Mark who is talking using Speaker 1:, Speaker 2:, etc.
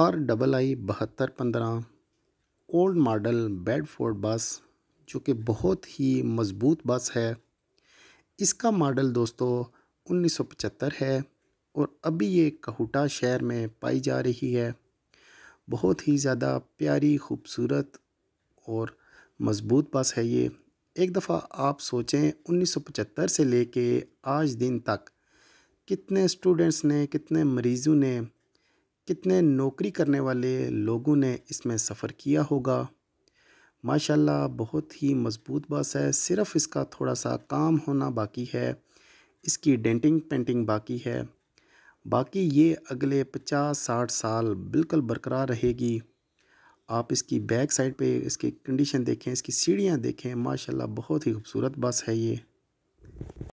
Speaker 1: are double आई बहत्तर पंद्रह old model Bedford बस जो कि बहुत ही मज़बूत बस है इसका मॉडल दोस्तों 1975 है और अभी ये कहूटा शहर में पाई जा रही है बहुत ही ज़्यादा प्यारी खूबसूरत और मज़बूत बस है ये एक दफ़ा आप सोचें 1975 से लेके आज दिन तक कितने स्टूडेंट्स ने कितने मरीज़ों ने कितने नौकरी करने वाले लोगों ने इसमें सफ़र किया होगा माशाल्लाह बहुत ही मज़बूत बस है सिर्फ़ इसका थोड़ा सा काम होना बाकी है इसकी डेंटिंग पेंटिंग बाकी है बाकी ये अगले पचास साठ साल बिल्कुल बरकरार रहेगी आप इसकी बैक साइड पे इसकी कंडीशन देखें इसकी सीढ़ियाँ देखें माशाल्लाह बहुत ही खूबसूरत बस है ये